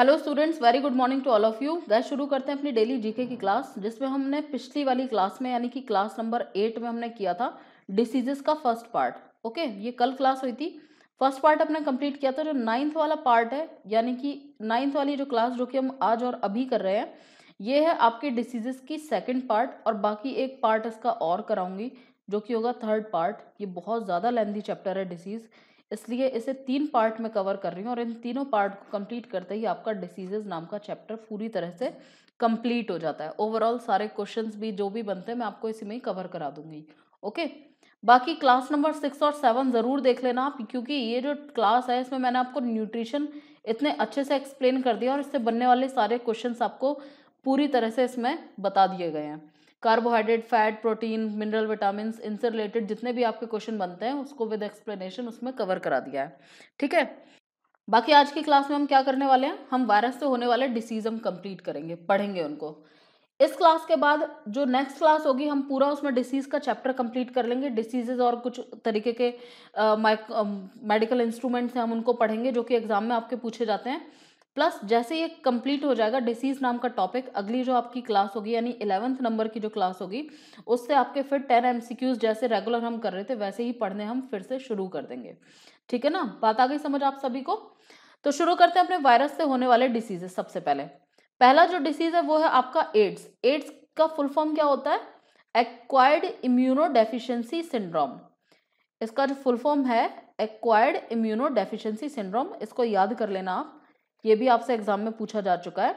hello students very good morning to all of you guys शुरू करते हैं अपनी डेली जीके की क्लास जिसमें हमने पिछली वाली क्लास में यानी कि क्लास नंबर एट में हमने किया था डिसीजेस का फर्स्ट पार्ट ओके ये कल क्लास हुई थी फर्स्ट पार्ट अपने कंप्लीट किया था जो नाइन्थ वाला पार्ट है यानी कि नाइन्थ वाली जो क्लास जो कि हम आज और अभी कर रहे हैं ये है आपके डिसीजेस की सेकेंड पार्ट और बाकी एक पार्ट इसका और कराऊंगी जो कि होगा थर्ड पार्ट ये बहुत ज़्यादा लेंथी चैप्टर है डिसीज़ इसलिए इसे तीन पार्ट में कवर कर रही हूँ और इन तीनों पार्ट को कंप्लीट करते ही आपका डिसीजेज नाम का चैप्टर पूरी तरह से कंप्लीट हो जाता है ओवरऑल सारे क्वेश्चंस भी जो भी बनते हैं मैं आपको इसी में ही कवर करा दूंगी ओके बाकी क्लास नंबर सिक्स और सेवन ज़रूर देख लेना आप क्योंकि ये जो क्लास है इसमें मैंने आपको न्यूट्रिशन इतने अच्छे से एक्सप्लेन कर दिया और इससे बनने वाले सारे क्वेश्चंस आपको पूरी तरह से इसमें बता दिए गए हैं carbohydrate fat protein mineral vitamin इनसे रिलेटेड जितने भी आपके क्वेश्चन बनते हैं उसको विद एक्सप्लेनेशन उसमें कवर करा दिया है ठीक है बाकी आज की क्लास में हम क्या करने वाले हैं हम वायरस से होने वाले डिसीज हम कंप्लीट करेंगे पढ़ेंगे उनको इस क्लास के बाद जो नेक्स्ट क्लास होगी हम पूरा उसमें डिसीज़ का चैप्टर कंप्लीट कर लेंगे डिसीजेज और कुछ तरीके के मेडिकल इंस्ट्रूमेंट्स हैं हम उनको पढ़ेंगे जो कि एग्जाम में आपके पूछे जाते हैं प्लस जैसे ये कंप्लीट हो जाएगा डिसीज नाम का टॉपिक अगली जो आपकी क्लास होगी यानी इलेवंथ नंबर की जो क्लास होगी उससे आपके फिर टेन एम जैसे रेगुलर हम कर रहे थे वैसे ही पढ़ने हम फिर से शुरू कर देंगे ठीक है ना बात आ गई समझ आप सभी को तो शुरू करते हैं अपने वायरस से होने वाले डिसीजेस सबसे पहले पहला जो डिसीज है वो है आपका एड्स एड्स का फुल फॉर्म क्या होता है एक्वायर्ड इम्यूनो डेफिशियंसी सिंड्रोम इसका जो फुल फॉर्म है एक्वायर्ड इम्यूनो डेफिशिएंसी सिंड्रोम इसको याद कर लेना आप ये भी आपसे एग्जाम में पूछा जा चुका है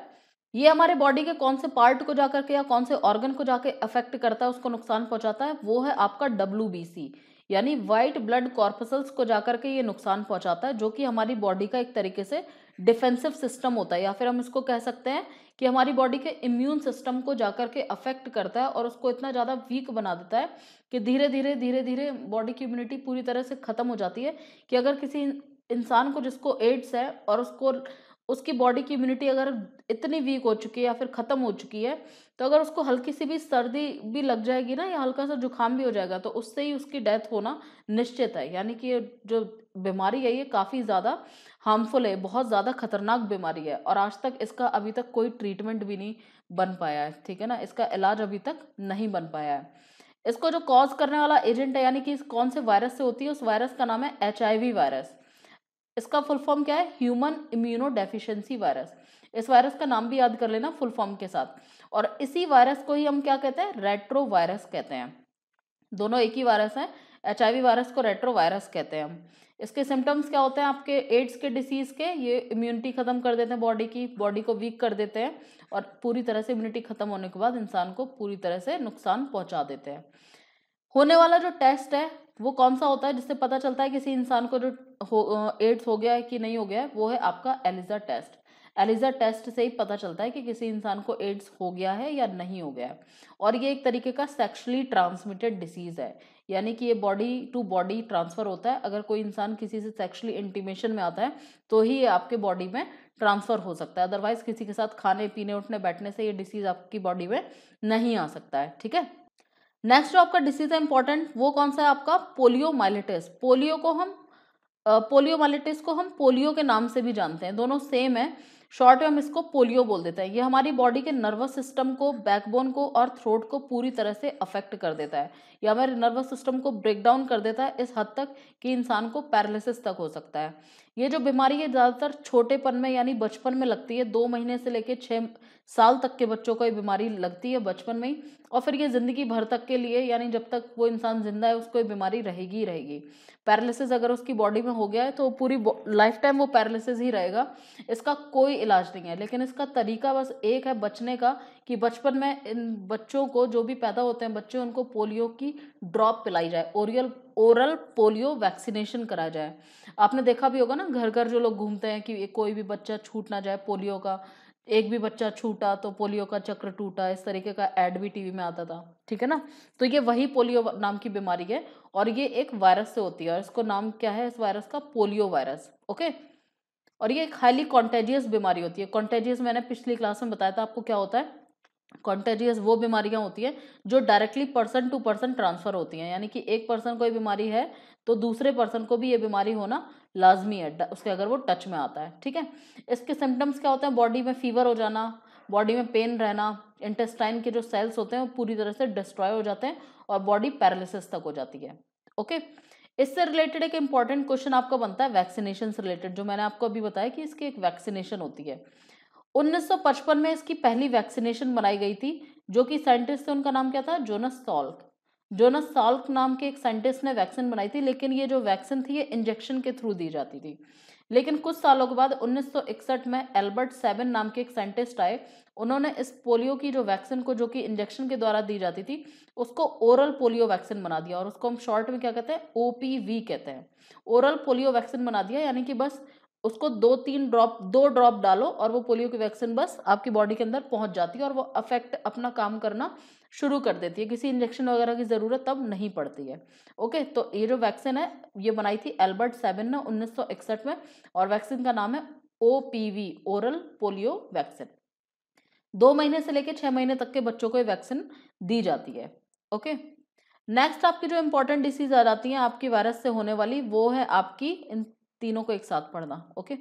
ये हमारे बॉडी के कौन से पार्ट को जाकर के या कौन से ऑर्गन को जाके अफेक्ट करता है उसको नुकसान पहुंचाता है वो है आपका डब्ल्यू यानी वाइट ब्लड कॉर्पसल्स को जाकर के ये नुकसान पहुंचाता है जो कि हमारी बॉडी का एक तरीके से डिफेंसिव सिस्टम होता है या फिर हम इसको कह सकते हैं कि हमारी बॉडी के इम्यून सिस्टम को जाकर के अफेक्ट करता है और उसको इतना ज़्यादा वीक बना देता है कि धीरे धीरे धीरे धीरे बॉडी की इम्यूनिटी पूरी तरह से ख़त्म हो जाती है कि अगर किसी इंसान को जिसको एड्स है और उसको उसकी बॉडी की इम्यूनिटी अगर इतनी वीक हो चुकी है या फिर ख़त्म हो चुकी है तो अगर उसको हल्की सी भी सर्दी भी लग जाएगी ना या हल्का सा जुकाम भी हो जाएगा तो उससे ही उसकी डेथ होना निश्चित है यानी कि जो बीमारी है ये काफ़ी ज़्यादा हार्मफुल है बहुत ज़्यादा खतरनाक बीमारी है और आज तक इसका अभी तक कोई ट्रीटमेंट भी नहीं बन पाया है ठीक है ना इसका इलाज अभी तक नहीं बन पाया है इसको जो कॉज करने वाला एजेंट है यानी कि कौन से वायरस से होती है उस वायरस का नाम है एच वायरस इसका फुल फॉर्म क्या है ह्यूमन इम्यूनो डेफिशेंसी वायरस इस वायरस का नाम भी याद कर लेना फुल फॉर्म के साथ और इसी वायरस को ही हम क्या कहते हैं रेट्रो वायरस कहते हैं दोनों एक ही वायरस हैं एच वायरस को रेट्रो वायरस कहते हैं हम इसके सिम्टम्स क्या होते हैं आपके एड्स के डिसीज़ के ये इम्यूनिटी ख़त्म कर देते हैं बॉडी की बॉडी को वीक कर देते हैं और पूरी तरह से इम्यूनिटी ख़त्म होने के बाद इंसान को पूरी तरह से नुकसान पहुंचा देते हैं होने वाला जो टेस्ट है वो कौन सा होता है जिससे पता चलता है किसी इंसान को जो हो एड्स हो गया है कि नहीं हो गया है वो है आपका एलिजा टेस्ट एलिजा टेस्ट से ही पता चलता है कि किसी इंसान को एड्स हो गया है या नहीं हो गया है और ये एक तरीके का सेक्शुअली ट्रांसमिटेड डिसीज़ है यानी कि ये बॉडी टू बॉडी ट्रांसफ़र होता है अगर कोई इंसान किसी से सेक्शुअली इंटीमेशन में आता है तो ही ये आपके बॉडी में ट्रांसफ़र हो सकता है अदरवाइज़ किसी के साथ खाने पीने उठने बैठने से ये डिसीज़ आपकी बॉडी में नहीं आ सकता है ठीक है नेक्स्ट जो आपका डिसीज है इंपॉर्टेंट वो कौन सा है आपका पोलियोमाइलेटिस पोलियो को हम पोलियोमाइलेटिस को हम पोलियो के नाम से भी जानते हैं दोनों सेम है शॉर्ट में हम इसको पोलियो बोल देते हैं ये हमारी बॉडी के नर्वस सिस्टम को बैकबोन को और थ्रोट को पूरी तरह से अफेक्ट कर देता है या हमारे नर्वस सिस्टम को ब्रेक डाउन कर देता है इस हद तक कि इंसान को पैरालिसिस तक हो सकता है ये जो बीमारी है ज़्यादातर छोटेपन में यानी बचपन में लगती है दो महीने से लेकर छः साल तक के बच्चों को ये बीमारी लगती है बचपन में ही और फिर ये ज़िंदगी भर तक के लिए यानी जब तक वो इंसान ज़िंदा है उसको ये बीमारी रहेगी ही रहेगी पैरालिसिस अगर उसकी बॉडी में हो गया है तो पूरी लाइफ टाइम वो पैरालिसिस ही रहेगा इसका कोई इलाज नहीं है लेकिन इसका तरीका बस एक है बचने का कि बचपन में इन बच्चों को जो भी पैदा होते हैं बच्चे उनको पोलियो की ड्रॉप पिलाई जाए ओरियल ओरल पोलियो वैक्सीनेशन करा जाए आपने देखा भी होगा ना घर घर जो लोग घूमते हैं कि कोई भी बच्चा छूट ना जाए पोलियो का एक भी बच्चा छूटा तो पोलियो का चक्र टूटा इस तरीके का एड भी टीवी में आता था ठीक है ना तो ये वही पोलियो नाम की बीमारी है और ये एक वायरस से होती है और इसको नाम क्या है इस वायरस का पोलियो वायरस ओके और ये एक हाईली कॉन्टेजियस बीमारी होती है कॉन्टेजियस मैंने पिछली क्लास में बताया था आपको क्या होता है कॉन्टेजियस वो बीमारियां होती हैं जो directly person to person transfer होती हैं यानी कि एक पर्सन को ये बीमारी है तो दूसरे पर्सन को भी ये बीमारी होना लाजमी है उसके अगर वो टच में आता है ठीक है इसके सिम्टम्स क्या होते हैं बॉडी में फीवर हो जाना बॉडी में पेन रहना इंटेस्टाइन के जो सेल्स होते हैं वो पूरी तरह से डिस्ट्रॉय हो जाते हैं और बॉडी पैरालिसिस तक हो जाती है ओके इससे रिलेटेड एक इंपॉर्टेंट क्वेश्चन आपका बनता है वैक्सीनेशन से रिलेटेड जो मैंने आपको अभी बताया कि इसकी एक वैक्सीनेशन होती है 1955 में इसकी पहली वैक्सीनेशन बनाई गई थी जो कि साइंटिस्ट थे उनका नाम क्या था जोनस सॉल्क जोनस सॉल्क नाम के एक साइंटिस्ट ने वैक्सीन बनाई थी लेकिन ये जो वैक्सीन थी ये इंजेक्शन के थ्रू दी जाती थी लेकिन कुछ सालों के बाद 1961 में एल्बर्ट सेवन नाम के एक साइंटिस्ट आए उन्होंने इस पोलियो की जो वैक्सीन को जो कि इंजेक्शन के द्वारा दी जाती थी उसको ओरल पोलियो वैक्सीन बना दिया और उसको हम शॉर्ट में क्या कहते हैं ओ कहते हैं ओरल पोलियो वैक्सीन बना दिया यानी कि बस उसको दो तीन ड्रॉप दो ड्रॉप डालो और वो पोलियो की वैक्सीन बस आपकी बॉडी के अंदर पहुंच जाती है और वो अफेक्ट अपना काम करना शुरू कर देती है किसी इंजेक्शन वगैरह की ज़रूरत तब नहीं पड़ती है ओके तो ये जो वैक्सीन है ये बनाई थी एल्बर्ट सेवन ने उन्नीस में और वैक्सीन का नाम है ओ ओरल पोलियो वैक्सीन दो महीने से लेकर छः महीने तक के बच्चों को ये वैक्सीन दी जाती है ओके नेक्स्ट आपकी जो इम्पोर्टेंट डिसीज आ जाती है आपकी वायरस से होने वाली वो है आपकी तीनों को एक साथ पढ़ना okay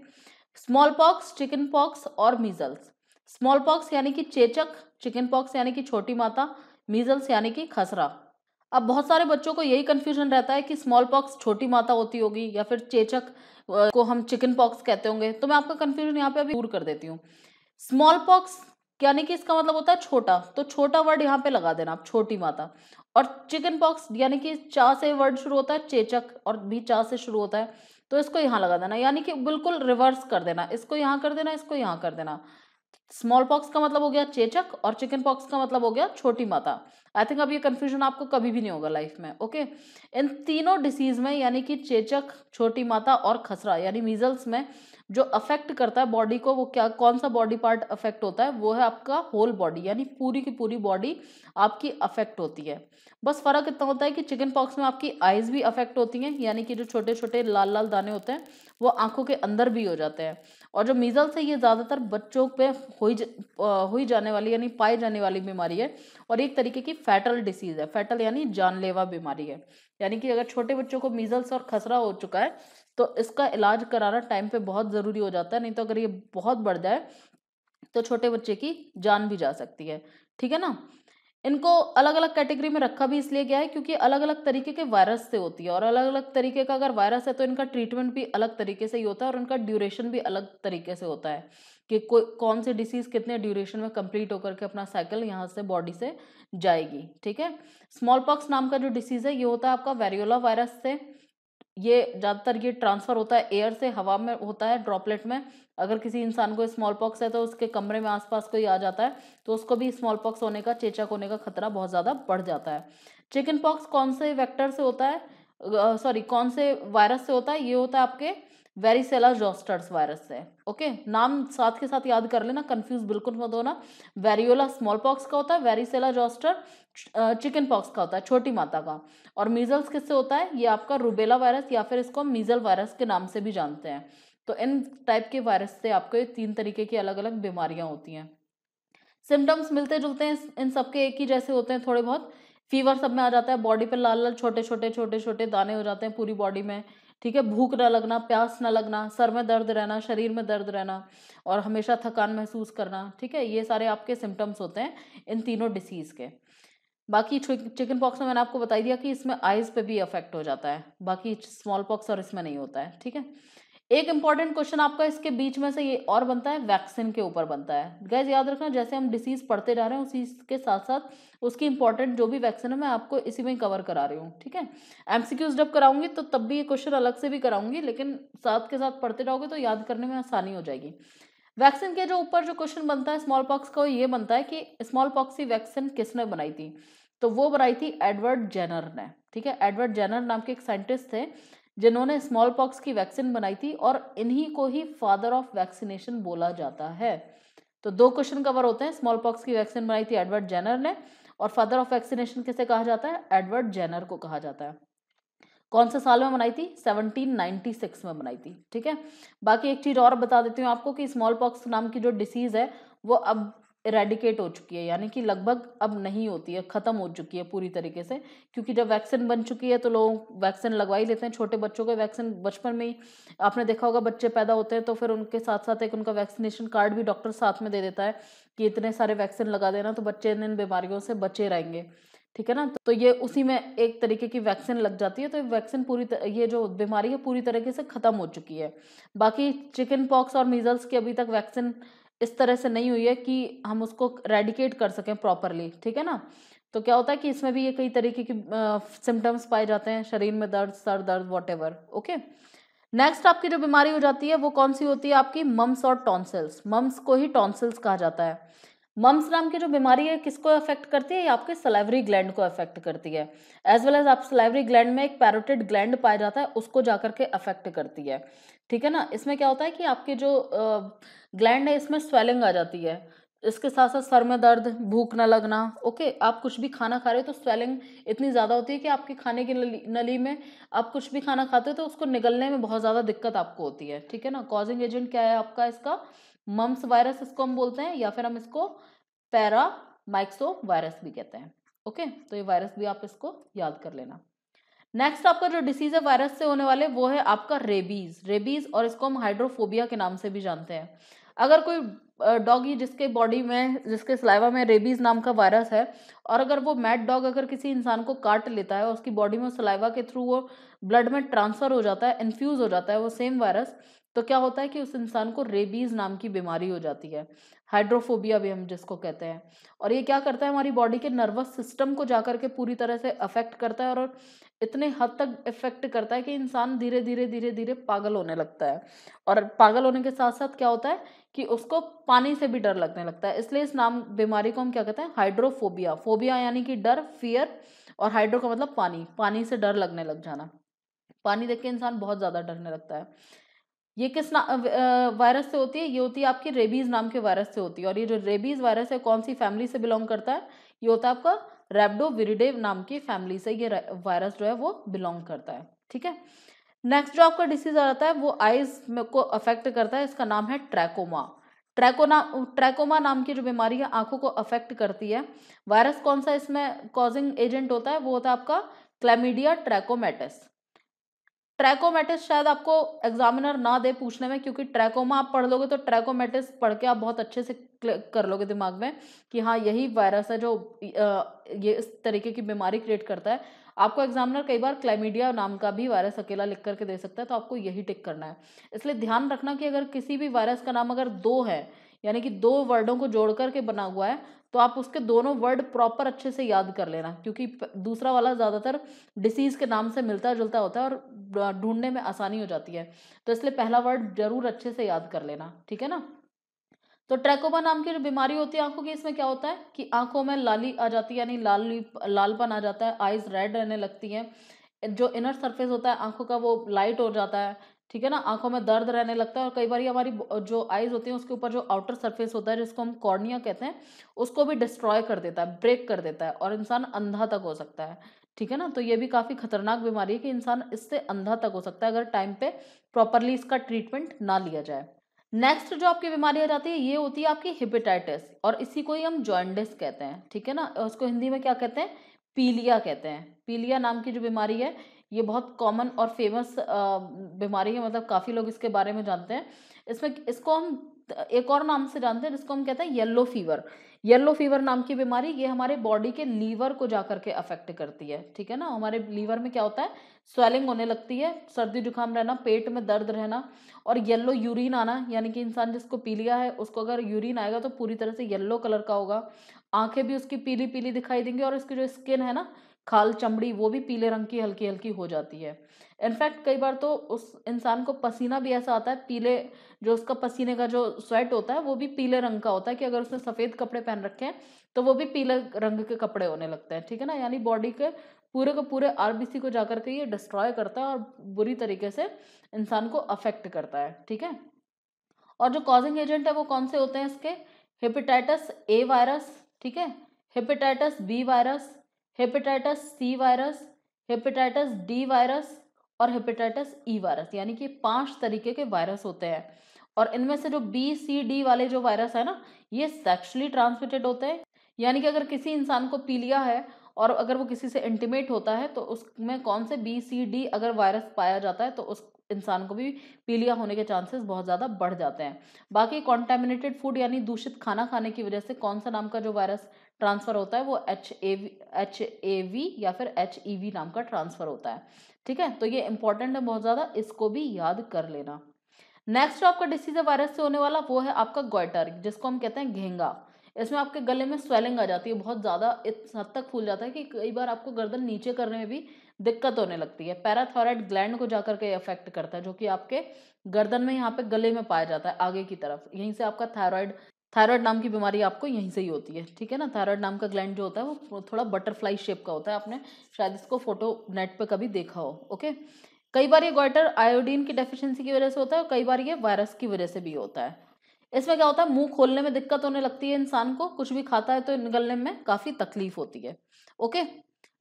smallpox chickenpox और मीजल्स स्मॉल पॉक्स यानी कि चेचक चिकन पॉक्स यानी कि छोटी माता मीजल्स यानी कि खसरा अब बहुत सारे बच्चों को यही कन्फ्यूजन रहता है कि स्मॉल पॉक्स छोटी माता होती होगी या फिर चेचक को हम चिकन पॉक्स कहते होंगे तो मैं आपका कन्फ्यूजन यहाँ पे अभी दूर कर देती हूँ स्मॉल पॉक्स यानी कि इसका मतलब होता है छोटा तो छोटा वर्ड यहाँ पे लगा देना आप छोटी माता और चिकन पॉक्स यानी कि चा से वर्ड शुरू होता है चेचक और भी चा से शुरू होता है तो इसको यहाँ लगा देना यानी कि बिल्कुल रिवर्स कर देना इसको यहाँ कर देना इसको यहाँ कर देना स्मॉल पॉक्स का मतलब हो गया चेचक और चिकन पॉक्स का मतलब हो गया छोटी माता आई थिंक अब ये कन्फ्यूजन आपको कभी भी नहीं होगा लाइफ में ओके इन तीनों डिसीज में यानी कि चेचक छोटी माता और खसरा यानी मीजल्स में जो अफेक्ट करता है बॉडी को वो क्या कौन सा बॉडी पार्ट अफेक्ट होता है वो है आपका होल बॉडी यानी पूरी की पूरी बॉडी आपकी अफेक्ट होती है बस फर्क इतना होता है कि चिकन पॉक्स में आपकी आइज़ भी अफेक्ट होती हैं यानी कि जो छोटे छोटे लाल लाल दाने होते हैं वो आंखों के अंदर भी हो जाते हैं और जो मीज़ल्स है ये ज़्यादातर बच्चों पर हो हुई जाने वाली यानी पाई जाने वाली बीमारी है और एक तरीके की फैटल डिसीज़ है फैटल यानी जानलेवा बीमारी है यानी कि अगर छोटे बच्चों को मीज़ल्स और खसरा हो चुका है तो इसका इलाज कराना टाइम पे बहुत ज़रूरी हो जाता है नहीं तो अगर ये बहुत बढ़ जाए तो छोटे बच्चे की जान भी जा सकती है ठीक है ना इनको अलग अलग कैटेगरी में रखा भी इसलिए गया है क्योंकि अलग अलग तरीके के वायरस से होती है और अलग अलग तरीके का अगर वायरस है तो इनका ट्रीटमेंट भी अलग तरीके से ही होता है और इनका ड्यूरेशन भी अलग तरीके से होता है कि कोई कौन सी डिसीज़ कितने ड्यूरेशन में कंप्लीट होकर के अपना साइकिल यहाँ से बॉडी से जाएगी ठीक है स्मॉल पॉक्स नाम का जो डिसीज़ है ये होता है आपका वेरियोला वायरस से ये ज़्यादातर ये ट्रांसफ़र होता है एयर से हवा में होता है ड्रॉपलेट में अगर किसी इंसान को स्मॉल पॉक्स है तो उसके कमरे में आसपास कोई आ जाता है तो उसको भी स्मॉल पॉक्स होने का चेचक होने का खतरा बहुत ज़्यादा बढ़ जाता है चिकन पॉक्स कौन से वैक्टर से होता है सॉरी कौन से वायरस से होता है ये होता है आपके वेरीसेला जोस्टर्स वायरस से ओके नाम साथ के साथ याद कर लेना कंफ्यूज बिल्कुल मत होना वेरियोला स्मॉल पॉक्स का होता है वेरीसेला जोस्टर चिकन पॉक्स का होता है छोटी माता का और मीजल्स किससे होता है ये आपका रूबेला वायरस या फिर इसको हम मीजल वायरस के नाम से भी जानते हैं तो इन टाइप के वायरस से आपको ये तीन तरीके की अलग अलग बीमारियाँ होती हैं सिम्टम्स मिलते जुलते हैं इन सबके एक ही जैसे होते हैं थोड़े बहुत फीवर सब में आ जाता है बॉडी पे लाल लाल छोटे छोटे छोटे छोटे दाने हो जाते हैं पूरी बॉडी में ठीक है भूख ना लगना प्यास ना लगना सर में दर्द रहना शरीर में दर्द रहना और हमेशा थकान महसूस करना ठीक है ये सारे आपके सिम्टम्स होते हैं इन तीनों डिसीज़ के बाकी चिकन पॉक्स में मैंने आपको बताई दिया कि इसमें आइज़ पे भी अफेक्ट हो जाता है बाकी स्मॉल पॉक्स और इसमें नहीं होता है ठीक है एक इंपॉर्टेंट क्वेश्चन आपका इसके बीच में से ये और बनता है वैक्सीन के ऊपर बनता है गैस याद रखना जैसे हम डिसीज पढ़ते जा रहे हैं उसी के साथ साथ उसकी इंपॉर्टेंट जो भी वैक्सीन है मैं आपको इसी में कवर करा रही हूँ ठीक है एमसीक्यूज जब कराऊंगी तो तब भी ये क्वेश्चन अलग से भी कराऊंगी लेकिन साथ के साथ पढ़ते रहोगे तो याद करने में आसानी हो जाएगी वैक्सीन के जो ऊपर जो क्वेश्चन बनता है स्मॉल पॉक्स का ये बनता है कि स्मॉल पॉक्स की वैक्सीन किसने बनाई थी तो वो बनाई थी एडवर्ड जेनर ने ठीक है एडवर्ड जेनर नाम के एक साइंटिस्ट थे जिन्होंने स्मॉल पॉक्स की वैक्सीन बनाई थी और इन्हीं को ही फादर ऑफ वैक्सीनेशन बोला जाता है तो दो क्वेश्चन कवर होते हैं स्मॉल पॉक्स की वैक्सीन बनाई थी एडवर्ड जेनर ने और फादर ऑफ वैक्सीनेशन किसे कहा जाता है एडवर्ड जेनर को कहा जाता है कौन से साल में बनाई थी 1796 में बनाई थी ठीक है बाकी एक चीज और बता देती हूँ आपको कि स्मॉल पॉक्स नाम की जो डिसीज है वो अब इरेडिकेट हो चुकी है यानी कि लगभग अब नहीं होती है ख़त्म हो चुकी है पूरी तरीके से क्योंकि जब वैक्सीन बन चुकी है तो लोग वैक्सीन लगवा ही लेते हैं छोटे बच्चों के वैक्सीन बचपन में ही आपने देखा होगा बच्चे पैदा होते हैं तो फिर उनके साथ साथ एक उनका वैक्सीनेशन कार्ड भी डॉक्टर साथ में दे देता है कि इतने सारे वैक्सीन लगा देना तो बच्चे इन बीमारियों से बचे रहेंगे ठीक है ना तो ये उसी में एक तरीके की वैक्सीन लग जाती है तो वैक्सीन पूरी तर, ये जो बीमारी है पूरी तरीके से ख़त्म हो चुकी है बाकी चिकन पॉक्स और मीजल्स की अभी तक वैक्सीन इस तरह से नहीं हुई है कि हम उसको रेडिकेट कर सकें प्रॉपरली ठीक है ना तो क्या होता है कि इसमें भी ये कई तरीके की सिम्टम्स पाए जाते हैं शरीर में दर्द सर दर्द वॉट ओके नेक्स्ट आपकी जो बीमारी हो जाती है वो कौन सी होती है आपकी मम्स और टॉन्सिल्स मम्स को ही टॉन्सिल्स कहा जाता है मम्स नाम की जो बीमारी है किसको अफेक्ट करती है ये आपके सलाइवरी ग्लैंड को अफेक्ट करती है एज वेल एज आप सलाइवरी ग्लैंड में एक पैरोटेड ग्लैंड पाया जाता है उसको जाकर के अफेक्ट करती है ठीक है ना इसमें क्या होता है कि आपके जो ग्लैंड है इसमें स्वेलिंग आ जाती है इसके साथ साथ सर में दर्द भूख ना लगना ओके आप कुछ भी खाना खा रहे हो तो स्वेलिंग इतनी ज़्यादा होती है कि आपके खाने की नली में आप कुछ भी खाना खाते हो तो उसको निगलने में बहुत ज़्यादा दिक्कत आपको होती है ठीक है ना कॉजिंग एजेंट क्या है आपका इसका मम्स वायरस इसको हम बोलते हैं या फिर हम इसको पैरा माइक्सो वायरस भी कहते हैं ओके तो ये वायरस भी आप इसको याद कर लेना नेक्स्ट आपका जो डिसीज है वायरस से होने वाले वो है आपका रेबीज रेबीज और इसको हम हाइड्रोफोबिया के नाम से भी जानते हैं अगर कोई डॉगी जिसके बॉडी में जिसके सलाइवा में रेबीज नाम का वायरस है और अगर वो मैड डॉग अगर किसी इंसान को काट लेता है और उसकी बॉडी में सलाइवा के थ्रू वो ब्लड में ट्रांसफ़र हो जाता है इन्फ्यूज़ हो जाता है वो सेम वायरस तो क्या होता है कि उस इंसान को रेबीज़ नाम की बीमारी हो जाती है हाइड्रोफोबिया भी हम जिसको कहते हैं और ये क्या करता है हमारी बॉडी के नर्वस सिस्टम को जा के पूरी तरह से अफेक्ट करता है और इतने हद तक इफेक्ट करता है कि इंसान धीरे धीरे धीरे धीरे पागल होने लगता है और पागल होने के साथ साथ क्या होता है कि उसको पानी से भी डर लगने लगता है इसलिए इस नाम बीमारी को हम क्या कहते हैं हाइड्रोफोबिया फोबिया यानी कि डर फियर और हाइड्रो का मतलब पानी पानी से डर लगने लग जाना पानी देख के इंसान बहुत ज़्यादा डरने लगता है ये किस ना वायरस से होती है ये होती है आपकी रेबीज नाम के वायरस से होती है और ये जो रेबीज वायरस है कौन सी फैमिली से बिलोंग करता है ये होता है आपका विरिडेव नाम की फैमिली से ये वायरस जो है वो बिलोंग करता है ठीक है नेक्स्ट जो आपका डिसीज आ जाता है वो आइज को अफेक्ट करता है इसका नाम है ट्रैकोमा ट्रैकोना ट्रैकोमा नाम की जो बीमारी है आंखों को अफेक्ट करती है वायरस कौन सा इसमें कॉजिंग एजेंट होता है वो होता है आपका क्लेमिडिया ट्रैकोमेटिस ट्रैकोमेटिस शायद आपको एग्जामिनर ना दे पूछने में क्योंकि ट्रैकोमा आप पढ़ लोगे तो ट्रैकोमेटिस पढ़ के आप बहुत अच्छे से कर लोगे दिमाग में कि हाँ यही वायरस है जो ये इस तरीके की बीमारी क्रिएट करता है आपको एग्जामिनर कई बार क्लाइमीडिया नाम का भी वायरस अकेला लिख करके दे सकता है तो आपको यही टिक करना है इसलिए ध्यान रखना कि अगर किसी भी वायरस का नाम अगर दो है यानी कि दो वर्डों को जोड़ करके बना हुआ है तो आप उसके दोनों वर्ड प्रॉपर अच्छे से याद कर लेना क्योंकि दूसरा वाला ज़्यादातर डिसीज़ के नाम से मिलता जुलता होता है और ढूंढने में आसानी हो जाती है तो इसलिए पहला वर्ड जरूर अच्छे से याद कर लेना ठीक है ना तो ट्रैकोमा नाम की जो बीमारी होती है आंखों की इसमें क्या होता है कि आंखों में लाली आ जाती है यानी लाल लालपन आ जाता है आईज रेड रहने लगती हैं जो इनर सरफेस होता है आंखों का वो लाइट हो जाता है ठीक है ना आंखों में दर्द रहने लगता है और कई बार हमारी जो आइज़ होती है उसके ऊपर जो आउटर सरफेस होता है जिसको हम कॉर्निया कहते हैं उसको भी डिस्ट्रॉय कर देता है ब्रेक कर देता है और इंसान अंधा तक हो सकता है ठीक है ना तो ये भी काफ़ी खतरनाक बीमारी है कि इंसान इससे अंधा तक हो सकता है अगर टाइम पे प्रॉपरली इसका ट्रीटमेंट ना लिया जाए नेक्स्ट जो आपकी बीमारी आ जाती है ये होती है आपकी हिपेटाइटिस और इसी को ही हम जॉइंडिस कहते हैं ठीक है ना उसको हिंदी में क्या कहते हैं पीलिया कहते हैं पीलिया नाम की जो बीमारी है ये बहुत कॉमन और फेमस बीमारी है मतलब काफ़ी लोग इसके बारे में जानते हैं इसमें इसको हम एक और नाम से जानते हैं जिसको हम कहते हैं येलो फीवर येलो फीवर नाम की बीमारी ये हमारे बॉडी के लीवर को जाकर के अफेक्ट करती है ठीक है ना हमारे लीवर में क्या होता है स्वेलिंग होने लगती है सर्दी जुकाम रहना पेट में दर्द रहना और येलो यूरिन आना यानी कि इंसान जिसको पी लिया है उसको अगर यूरिन आएगा तो पूरी तरह से येलो कलर का होगा आंखें भी उसकी पीली पीली दिखाई देंगी और इसकी जो स्किन है ना खाल चमड़ी वो भी पीले रंग की हल्की हल्की हो जाती है इनफैक्ट कई बार तो उस इंसान को पसीना भी ऐसा आता है पीले जो उसका पसीने का जो स्वेट होता है वो भी पीले रंग का होता है कि अगर उसने सफ़ेद कपड़े पहन रखे हैं तो वो भी पीले रंग के कपड़े होने लगते हैं ठीक है ना यानी बॉडी के पूरे के पूरे आर को जाकर के ये डिस्ट्रॉय करता है और बुरी तरीके से इंसान को अफेक्ट करता है ठीक है और जो कॉजिंग एजेंट है वो कौन से होते हैं इसके हेपेटाइटिस ए वायरस ठीक है hepatitis B virus hepatitis C virus hepatitis D virus और हेपेटाइटस ई वायरस यानी कि पांच तरीके के वायरस होते हैं और इनमें से जो बी सी डी वाले जो वायरस है ना ये सेक्सुअली ट्रांसमिटेड होते हैं यानी कि अगर किसी इंसान को पी लिया है और अगर वो किसी से इंटीमेट होता है तो उसमें कौन से बी सी डी अगर वायरस पाया जाता है तो उस इंसान को भी पीलिया होने के चांसेस बहुत ज़्यादा बढ़ जाते हैं बाकी कॉन्टेमिनेटेड फूड यानी दूषित खाना खाने की वजह से कौन सा नाम का जो वायरस ट्रांसफ़र होता है वो H A V H A V या फिर एच ई वी नाम का ट्रांसफ़र होता है ठीक है तो ये इंपॉर्टेंट है बहुत ज़्यादा इसको भी याद कर लेना नेक्स्ट जो आपका डिसीज है वायरस से होने वाला वो है आपका गोइटर जिसको हम कहते हैं घेंगा इसमें आपके गले में स्वेलिंग आ जाती है बहुत ज़्यादा इस हद तक फूल जाता है कि कई बार आपको गर्दन नीचे करने में भी दिक्कत होने लगती है पैराथोराइड ग्लैंड को जाकर के अफेक्ट करता है जो कि आपके गर्दन में यहाँ पे गले में पाया जाता है आगे की तरफ यहीं से आपका थायराइड थायराइड नाम की बीमारी आपको यहीं से ही होती है ठीक है ना थायराइड नाम का ग्लैंड जो होता है वो थोड़ा बटरफ्लाई शेप का होता है आपने शायद इसको फोटो नेट पे कभी देखा हो ओके कई बार ये गोइटर आयोडीन की डेफिशिएंसी की वजह से होता है और कई बार ये वायरस की वजह से भी होता है इसमें क्या होता है मुंह खोलने में दिक्कत होने लगती है इंसान को कुछ भी खाता है तो निगलने में काफ़ी तकलीफ होती है ओके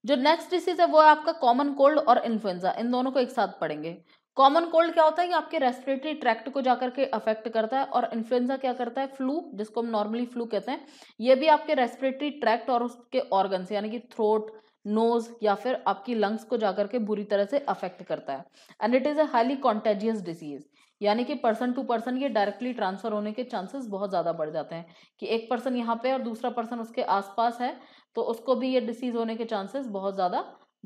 जो नेक्स्ट डिसीज है वो है आपका कॉमन कोल्ड और इन्फ्लुएंजा इन दोनों को एक साथ पढ़ेंगे कॉमन कोल्ड क्या होता है कि आपके रेस्पिरेटरी ट्रैक्ट को जाकर के अफेक्ट करता है और इन्फ्लुएंजा क्या करता है फ्लू जिसको हम नॉर्मली फ्लू कहते हैं ये भी आपके रेस्पिरेटरी ट्रैक्ट और उसके ऑर्गन्स यानी कि थ्रोट नोज या फिर आपकी लंग्स को जाकर के बुरी तरह से अफेक्ट करता है and it is a highly contagious disease यानी कि पर्सन टू पर्सन ये डायरेक्टली ट्रांसफर होने के चांसेस बहुत ज़्यादा बढ़ जाते हैं कि एक पर्सन यहाँ पे और दूसरा पर्सन उसके आसपास है तो उसको भी ये डिसीज़ होने के चांसेस बहुत ज़्यादा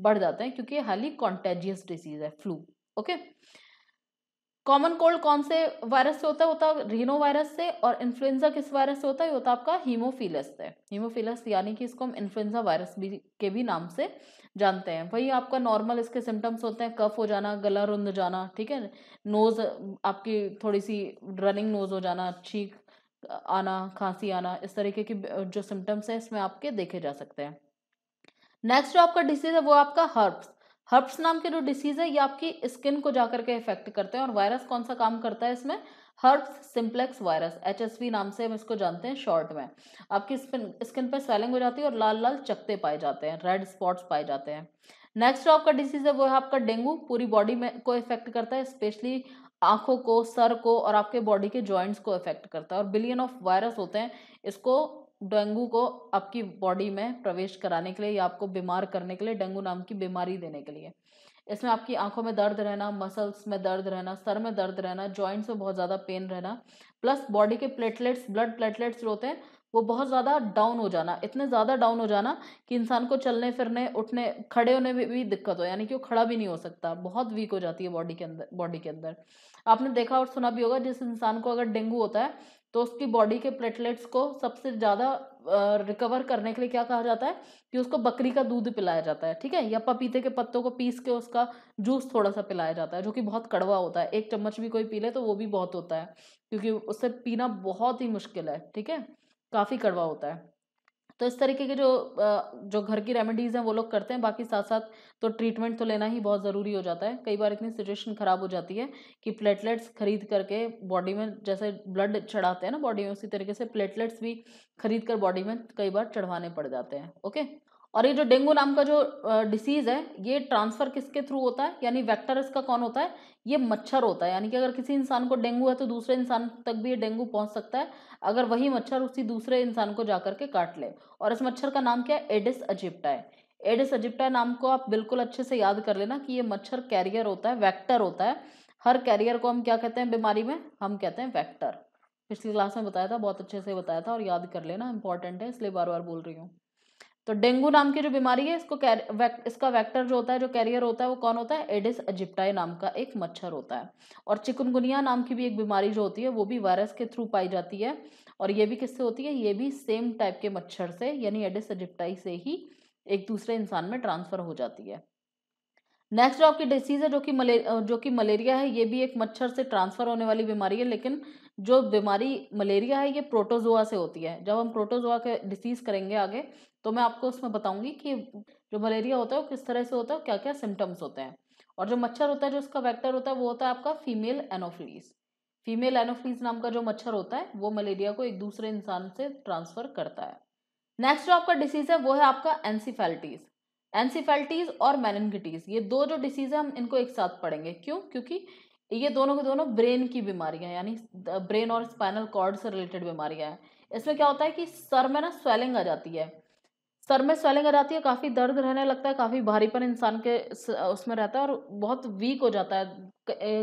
बढ़ जाते हैं क्योंकि ये हाईली कॉन्टेजियस डिसीज़ है फ्लू ओके कॉमन कोल्ड कौन से वायरस से होता है होता है रीनो वायरस से और इन्फ्लुएंजा किस वायरस से होता है होता है आपका हीमोफीलस से हीमोफिलस यानी कि इसको हम इन्फ्लुएंजा वायरस भी के भी नाम से जानते हैं वही आपका नॉर्मल इसके सिम्टम्स होते हैं कफ हो जाना गला रुंध जाना ठीक है नोज़ आपकी थोड़ी सी रनिंग नोज़ हो जाना छीक आना खांसी आना इस तरीके की जो सिम्टम्स हैं इसमें आपके देखे जा सकते हैं नेक्स्ट जो आपका डिसीज है वो आपका हर्ब्स हर्ब्स नाम के जो डिसीज है ये आपकी स्किन को जाकर के इफेक्ट करते हैं और वायरस कौन सा काम करता है इसमें हर्ब्स सिंप्लेक्स वायरस एच नाम से हम इसको जानते हैं शॉर्ट में आपकी स्किन स्किन पर स्वेलिंग हो जाती है और लाल लाल चकते पाए जाते हैं रेड स्पॉट्स पाए जाते हैं नेक्स्ट जो आपका डिसीज है वो है आपका डेंगू पूरी बॉडी में को इफेक्ट करता है स्पेशली आंखों को सर को और आपके बॉडी के जॉइंट्स को इफेक्ट करता है और बिलियन ऑफ वायरस होते हैं इसको डेंगू को आपकी बॉडी में प्रवेश कराने के लिए या आपको बीमार करने के लिए डेंगू नाम की बीमारी देने के लिए इसमें आपकी आंखों में दर्द रहना मसल्स में दर्द रहना सर में दर्द रहना जॉइंट्स में बहुत ज़्यादा पेन रहना प्लस बॉडी के प्लेटलेट्स ब्लड प्लेटलेट्स जो होते हैं वो बहुत ज़्यादा डाउन हो जाना इतने ज़्यादा डाउन हो जाना कि इंसान को चलने फिरने उठने खड़े होने में भी, भी दिक्कत हो यानी कि वो खड़ा भी नहीं हो सकता बहुत वीक हो जाती है बॉडी के अंदर बॉडी के अंदर आपने देखा और सुना भी होगा जिस इंसान को अगर डेंगू होता है तो उसकी बॉडी के प्लेटलेट्स को सबसे ज़्यादा रिकवर करने के लिए क्या कहा जाता है कि उसको बकरी का दूध पिलाया जाता है ठीक है या पपीते के पत्तों को पीस के उसका जूस थोड़ा सा पिलाया जाता है जो कि बहुत कड़वा होता है एक चम्मच भी कोई पी ले तो वो भी बहुत होता है क्योंकि उससे पीना बहुत ही मुश्किल है ठीक है काफ़ी कड़वा होता है तो इस तरीके के जो जो घर की रेमेडीज़ हैं वो लोग करते हैं बाकी साथ साथ तो ट्रीटमेंट तो लेना ही बहुत ज़रूरी हो जाता है कई बार इतनी सिचुएशन ख़राब हो जाती है कि प्लेटलेट्स खरीद करके बॉडी में जैसे ब्लड चढ़ाते हैं ना बॉडी में उसी तरीके से प्लेटलेट्स भी खरीद कर बॉडी में कई बार चढ़वाने पड़ जाते हैं ओके और ये जो डेंगू नाम का जो डिसीज़ है ये ट्रांसफ़र किसके थ्रू होता है यानी वेक्टर इसका कौन होता है ये मच्छर होता है यानी कि अगर किसी इंसान को डेंगू है तो दूसरे इंसान तक भी ये डेंगू पहुंच सकता है अगर वही मच्छर उसी दूसरे इंसान को जा करके काट ले और इस मच्छर का नाम क्या है एडिस अजिप्टा है एडिस अजिप्टा नाम को आप बिल्कुल अच्छे से याद कर लेना कि ये मच्छर कैरियर होता है वैक्टर होता है हर कैरियर को हम क्या कहते हैं बीमारी में हम कहते हैं वैक्टर पिछली क्लास में बताया था बहुत अच्छे से बताया था और याद कर लेना इंपॉर्टेंट है इसलिए बार बार बोल रही हूँ तो डेंगू नाम की जो बीमारी है इसको इसका वेक्टर जो होता है जो कैरियर होता है वो कौन होता है एडिस अजिप्टाई नाम का एक मच्छर होता है और चिकनगुनिया नाम की भी एक बीमारी जो होती है वो भी वायरस के थ्रू पाई जाती है और ये भी किससे होती है ये भी सेम टाइप के मच्छर से यानी एडिस अजिप्टाई से ही एक दूसरे इंसान में ट्रांसफर हो जाती है नेक्स्ट जो आपकी डिसीज है जो कि मले जो कि मलेरिया है ये भी एक मच्छर से ट्रांसफर होने वाली बीमारी है लेकिन जो बीमारी मलेरिया है ये प्रोटोजोआ से होती है जब हम प्रोटोजोआ के डिसीज करेंगे आगे तो मैं आपको उसमें बताऊंगी कि जो मलेरिया होता है वो किस तरह से होता है क्या क्या सिम्टम्स होते हैं और जो मच्छर होता है जो उसका वैक्टर होता है वो होता है आपका फीमेल एनोफ्लीज फीमेल एनोफ्लीज नाम का जो मच्छर होता है वो मलेरिया को एक दूसरे इंसान से ट्रांसफर करता है नेक्स्ट जो आपका डिसीज है वो है आपका एनसीफेलिटीज एनसीफेलिटीज और मैनगिटीज ये दो जो डिसीज है हम इनको एक साथ पढ़ेंगे क्यों क्योंकि ये दोनों के दोनों ब्रेन की बीमारियां यानी ब्रेन और स्पाइनल कॉर्ड से रिलेटेड बीमारियां हैं इसमें क्या होता है कि सर में ना स्वेलिंग आ जाती है सर में स्वेलिंग आ जाती है काफ़ी दर्द रहने लगता है काफ़ी भारीपन इंसान के उसमें रहता है और बहुत वीक हो जाता है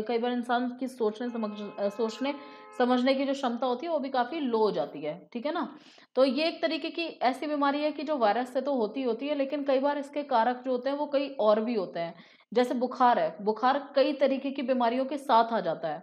कई बार इंसान की सोचने समझ सोचने समझने की जो क्षमता होती है वो भी काफ़ी लो हो जाती है ठीक है ना तो ये एक तरीके की ऐसी बीमारी है कि जो वायरस से तो होती होती है लेकिन कई बार इसके कारक जो होते हैं वो कई और भी होते हैं जैसे बुखार है बुखार कई तरीके की बीमारियों के साथ आ जाता है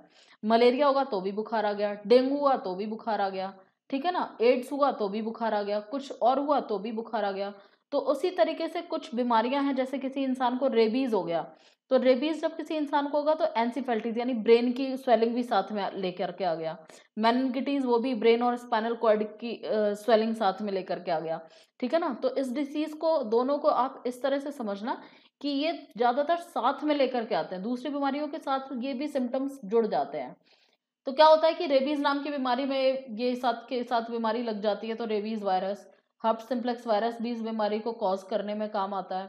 मलेरिया होगा तो भी बुखार आ गया डेंगू हुआ तो भी बुखार आ गया ठीक है ना एड्स हुआ तो भी बुखार आ गया कुछ और हुआ तो भी बुखार आ गया तो उसी तरीके से कुछ बीमारियां हैं जैसे किसी इंसान को रेबीज हो गया तो रेबीज जब किसी इंसान को होगा तो एनसीफेल्टीज यानी ब्रेन की स्वेलिंग भी साथ में लेकर के आ गया मैनगिटीज वो भी ब्रेन और स्पाइनल कॉर्ड की स्वेलिंग साथ में लेकर के आ गया ठीक है ना तो इस डिसीज को दोनों को आप इस तरह से समझना कि ये ज़्यादातर साथ में लेकर के आते हैं दूसरी बीमारियों के साथ ये भी सिम्टम्स जुड़ जाते हैं तो क्या होता है कि रेबीज नाम की बीमारी में ये साथ के साथ बीमारी लग जाती है तो rabies virus herpes simplex virus भी इस बीमारी को कॉज करने में काम आता है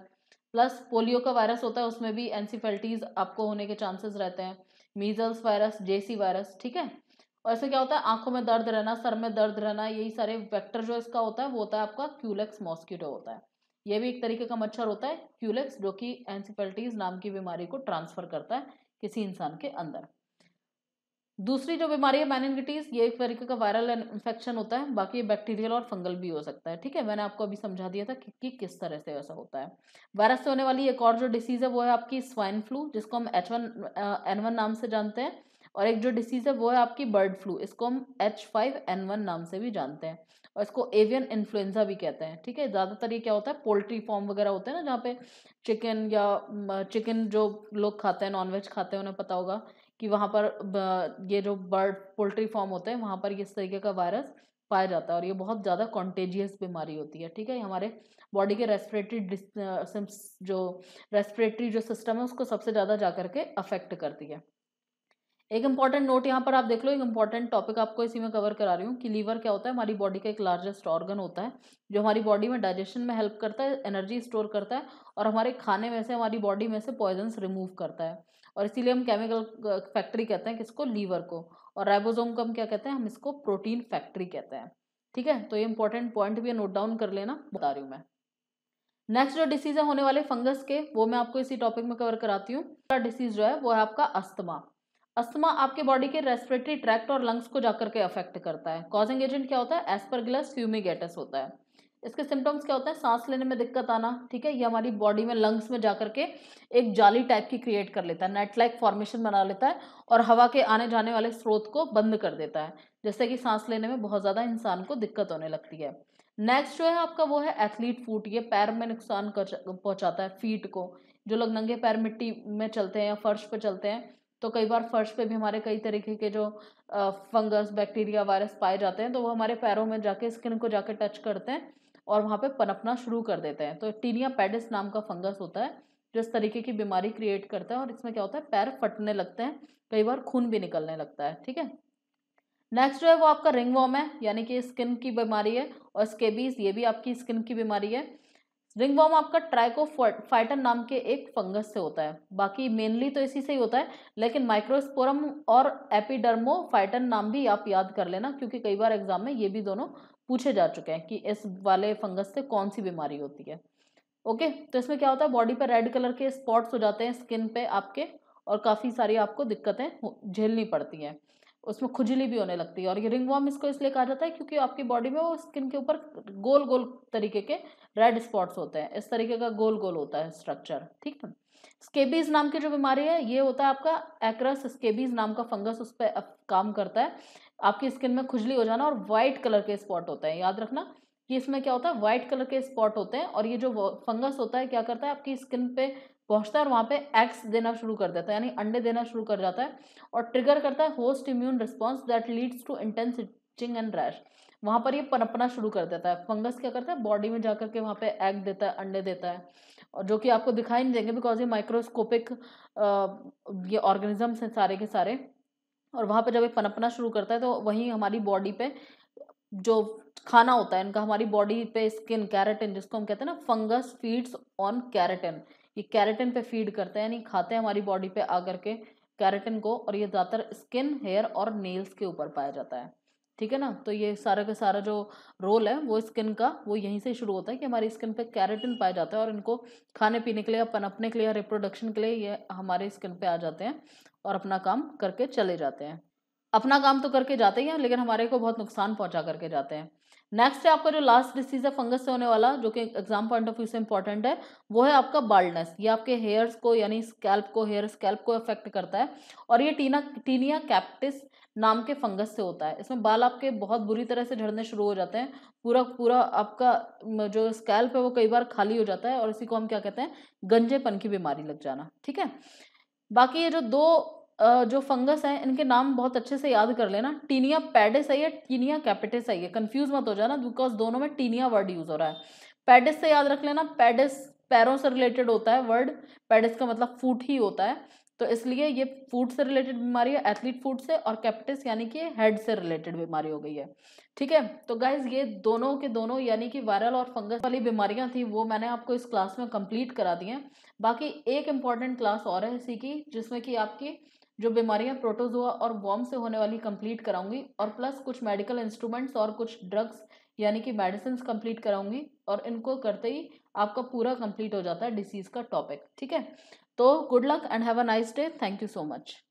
प्लस पोलियो का वायरस होता है उसमें भी एनसीफेल्टीज आपको होने के चांसेस रहते हैं मीजल्स वायरस जेसी वायरस ठीक है और ऐसे क्या होता है आंखों में दर्द रहना सर में दर्द रहना यही सारे वेक्टर जो इसका होता है वो होता है आपका क्यूलेक्स मॉस्किटो होता है ये भी एक तरीके का मच्छर होता है क्यूलेक्स जो कि एनसीफेल्टीज नाम की बीमारी को ट्रांसफर करता है किसी इंसान के अंदर दूसरी जो बीमारी है मैनिंगटीज ये एक तरीके का वायरल इन्फेक्शन होता है बाकी ये बैक्टीरियल और फंगल भी हो सकता है ठीक है मैंने आपको अभी समझा दिया था कि, कि किस तरह से ऐसा होता है वायरस से होने वाली एक और जो डिसीज़ है वो है आपकी स्वाइन फ्लू जिसको हम एच वन एन वन नाम से जानते हैं और एक जो डिसीज़ है वो है आपकी बर्ड फ्लू इसको हम एच फाइव एन वन नाम से भी जानते हैं और इसको एवियन इन्फ्लुएंजा भी कहते हैं ठीक है ज़्यादातर ये क्या होता है पोल्ट्री फॉर्म वगैरह होते हैं ना जहाँ पे चिकन या चिकन जो लोग खाते हैं नॉनवेज खाते हैं उन्हें पता होगा कि वहाँ पर ये जो बर्ड पोल्ट्री फॉर्म होते हैं वहाँ पर इस तरीके का वायरस पाया जाता है और ये बहुत ज़्यादा कॉन्टेजियस बीमारी होती है ठीक है हमारे बॉडी के रेस्पिरेटरी जो रेस्पिरेटरी जो सिस्टम है उसको सबसे ज़्यादा जा करके अफेक्ट करती है एक इंपॉर्टेंट नोट यहाँ पर आप देख लो एक इंपॉर्टेंट टॉपिक आपको इसी में कवर करा रही हूँ कि लीवर क्या होता है हमारी बॉडी का एक लार्जेस्ट ऑर्गन होता है जो हमारी बॉडी में डाइजेशन में हेल्प करता है एनर्जी स्टोर करता है और हमारे खाने में से हमारी बॉडी में से पॉइजन्स रिमूव करता है और इसीलिए हम केमिकल फैक्ट्री uh, कहते हैं किसको लीवर को और राइबोजोम को हम क्या कहते हैं हम इसको प्रोटीन फैक्ट्री कहते हैं ठीक है तो ये इंपॉर्टेंट पॉइंट भी नोट डाउन कर लेना बता रही हूँ मैं नेक्स्ट जो डिसीज है होने वाले फंगस के वो मैं आपको इसी टॉपिक में कवर कराती हूँ डिसीज जो है वो है आपका अस्थमा अस्थमा आपके बॉडी के रेस्पिरेटरी ट्रैक्ट और लंग्स को जाकर के अफेक्ट करता है कॉजिंग एजेंट क्या होता है एस्परगिलस फ्यूमिगेटस होता है इसके सिम्टम्स क्या होते हैं सांस लेने में दिक्कत आना ठीक है ये हमारी बॉडी में लंग्स में जाकर के एक जाली टाइप की क्रिएट कर लेता है नेट लाइक फॉर्मेशन बना लेता है और हवा के आने जाने वाले स्रोत को बंद कर देता है जैसे कि सांस लेने में बहुत ज़्यादा इंसान को दिक्कत होने लगती है नेक्स्ट जो है आपका वो है एथलीट फूट ये पैर में नुकसान पहुंचाता है फीट को जो लोग नंगे पैर मिट्टी में चलते हैं या फर्श पर चलते हैं तो कई बार फर्श पे भी हमारे कई तरीके के जो फंगस बैक्टीरिया वायरस पाए जाते हैं तो वो हमारे पैरों में जाके स्किन को जाके टच करते हैं और वहाँ पे पनपना शुरू कर देते हैं तो टीनिया पैडिस नाम का फंगस होता है जो इस तरीके की बीमारी क्रिएट करता है और इसमें क्या होता है पैर फटने लगते हैं कई बार खून भी निकलने लगता है ठीक है नेक्स्ट जो है वो आपका वॉम है यानी कि स्किन की बीमारी है और स्केबीज ये भी आपकी स्किन की बीमारी है रिंगवॉर्म आपका ट्राइकोफाइटर नाम के एक फंगस से होता है बाकी मेनली तो इसी से ही होता है लेकिन माइक्रोस्पोरम और फाइटन नाम भी आप याद कर लेना क्योंकि कई बार एग्जाम में ये भी दोनों पूछे जा चुके हैं कि इस वाले फंगस से कौन सी बीमारी होती है ओके तो इसमें क्या होता है बॉडी पर रेड कलर के स्पॉट्स हो जाते हैं स्किन पे आपके और काफ़ी सारी आपको दिक्कतें झेलनी पड़ती हैं उसमें खुजली भी होने लगती है और ये रिंगवॉर्म इसको इसलिए कहा जाता है क्योंकि आपकी बॉडी में वो स्किन के ऊपर गोल गोल तरीके के रेड स्पॉट्स होते हैं इस तरीके का गोल गोल होता है स्ट्रक्चर ठीक है स्केबीज नाम की जो बीमारी है ये होता है आपका एक्रस स्केबीज नाम का फंगस उस पर काम करता है आपकी स्किन में खुजली हो जाना और व्हाइट कलर के स्पॉट होते हैं याद रखना कि इसमें क्या होता है व्हाइट कलर के स्पॉट होते हैं और ये जो फंगस होता है क्या करता है आपकी स्किन पे पहुंचता है और वहां पे एक्स देना शुरू कर देता है यानी अंडे देना शुरू कर जाता है और ट्रिगर करता है host immune response that leads to intense itching and rash वहां पर ये पनपना शुरू कर देता है फंगस क्या करता है बॉडी में जाकर के वहाँ पे एग देता है अंडे देता है और जो कि आपको दिखाई नहीं देंगे बिकॉज ये माइक्रोस्कोपिक ये ऑर्गेनिजम्स हैं सारे के सारे और वहाँ पर जब ये पनपना शुरू करता है तो वहीं हमारी बॉडी पे जो खाना होता है इनका हमारी बॉडी पे स्किन कैरेटिन जिसको हम कहते हैं ना फंगस फीड्स ऑन कैरेटिन ये कैरेटिन पे फीड करते हैं यानी खाते हैं हमारी बॉडी पे आकर के कैरेटिन को और ये ज़्यादातर स्किन हेयर और नेल्स के ऊपर पाया जाता है ठीक है ना तो ये सारा का सारा जो रोल है वो स्किन का वो यहीं से शुरू होता है कि हमारी स्किन पे कैरेटिन पाया जाता है और इनको खाने पीने के लिए पनपने के लिए रिप्रोडक्शन के लिए ये हमारे स्किन पे आ जाते हैं और अपना काम करके चले जाते हैं अपना काम तो करके जाते ही हैं लेकिन हमारे को बहुत नुकसान पहुंचा करके जाते हैं नेक्स्ट है आपका जो लास्ट डिसीज है फंगस से होने वाला जो कि एग्जाम पॉइंट ऑफ व्यू से इंपॉर्टेंट है वो है आपका बाल्डनेस ये आपके हेयर्स को यानी स्कैल्प को हेयर स्कैल्प को अफेक्ट करता है और ये टीना टीनिया कैप्टिस नाम के फंगस से होता है इसमें बाल आपके बहुत बुरी तरह से झड़ने शुरू हो जाते हैं पूरा पूरा आपका जो स्कैल्प है वो कई बार खाली हो जाता है और इसी को हम क्या कहते हैं गंजेपन की बीमारी लग जाना ठीक है बाकी ये जो दो जो फंगस है इनके नाम बहुत अच्छे से याद कर लेना टीनिया पैडिस है या टीनिया कैपिटिस है ये कंफ्यूज मत हो जाना बिकॉज दोनों में टीनिया वर्ड यूज हो रहा है पैडिस से याद रख लेना पैडिस पैरों से रिलेटेड होता है वर्ड पैडिस का मतलब फूट ही होता है तो इसलिए ये फूड से रिलेटेड बीमारी है एथलीट फूड से और कैपिटिस यानी कि हेड से रिलेटेड बीमारी हो गई है ठीक है तो गाइज ये दोनों के दोनों यानी कि वायरल और फंगस वाली बीमारियां थी वो मैंने आपको इस क्लास में कंप्लीट करा दी हैं बाकी एक इंपॉर्टेंट क्लास और है इसी की जिसमें कि आपकी जो बीमारियां प्रोटोजोआ और वॉर्म से होने वाली कंप्लीट कराऊंगी और प्लस कुछ मेडिकल इंस्ट्रूमेंट्स और कुछ ड्रग्स यानी कि मेडिसिन कंप्लीट कराऊंगी और इनको करते ही आपका पूरा कंप्लीट हो जाता है डिसीज का टॉपिक ठीक है तो good luck and have a nice day thank you so much